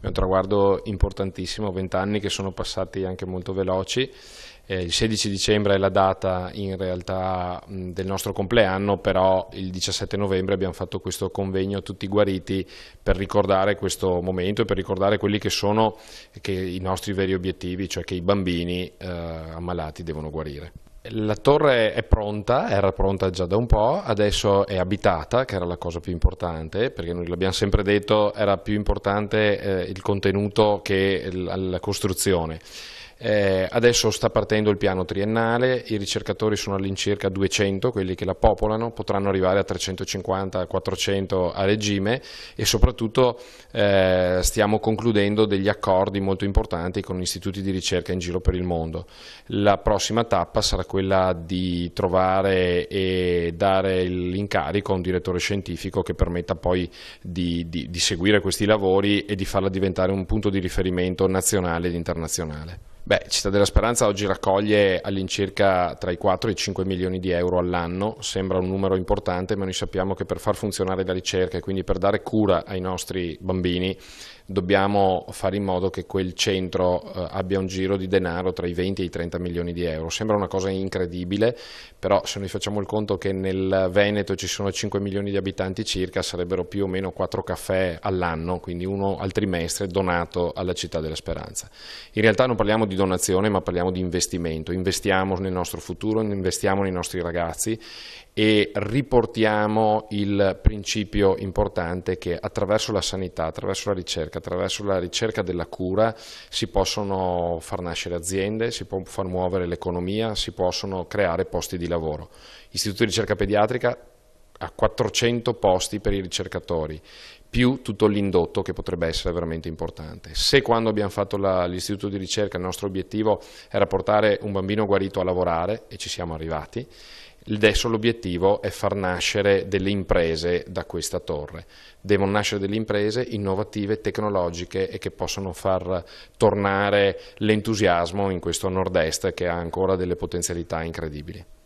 È un traguardo importantissimo, 20 anni che sono passati anche molto veloci. Eh, il 16 dicembre è la data in realtà mh, mm, del nostro compleanno, però il 17 novembre abbiamo fatto questo convegno tutti guariti per ricordare questo momento e per ricordare quelli che sono che i nostri veri obiettivi, cioè che i bambini eh, ammalati devono guarire la torre è pronta, era pronta già da un po', adesso è abitata, che era la cosa più importante, perché noi l'abbiamo sempre detto, era più importante eh, il contenuto che la costruzione. Eh, adesso sta partendo il piano triennale, i ricercatori sono all'incirca 200, quelli che la popolano, potranno arrivare a 350, 400 a regime e soprattutto eh, stiamo concludendo degli accordi molto importanti con istituti di ricerca in giro per il mondo. La prossima tappa sarà quella di trovare e dare l'incarico a un direttore scientifico che permetta poi di, di, di seguire questi lavori e di farla diventare un punto di riferimento nazionale ed internazionale. Beh, Città della Speranza oggi raccoglie all'incirca tra i 4 e i 5 milioni di euro all'anno, sembra un numero importante, ma noi sappiamo che per far funzionare la ricerca e quindi per dare cura ai nostri bambini dobbiamo fare in modo che quel centro eh, abbia un giro di denaro tra i 20 e i 30 milioni di euro. Sembra una cosa incredibile, però se noi facciamo il conto che nel Veneto ci sono 5 milioni di abitanti circa, sarebbero più o meno 4 caffè all'anno, quindi uno al trimestre donato alla città della speranza. In realtà non parliamo di donazione, ma parliamo di investimento. Investiamo nel nostro futuro, investiamo nei nostri ragazzi e riportiamo il principio importante che attraverso la sanità, attraverso la ricerca, attraverso la ricerca della cura si possono far nascere aziende, si può far muovere l'economia, si possono creare posti di lavoro. Istituto di ricerca pediatrica a 400 posti per i ricercatori, più tutto l'indotto che potrebbe essere veramente importante. Se quando abbiamo fatto l'istituto di ricerca il nostro obiettivo era portare un bambino guarito a lavorare, e ci siamo arrivati, Adesso l'obiettivo è far nascere delle imprese da questa torre. Devono nascere delle imprese innovative, tecnologiche e che possono far tornare l'entusiasmo in questo nord-est che ha ancora delle potenzialità incredibili.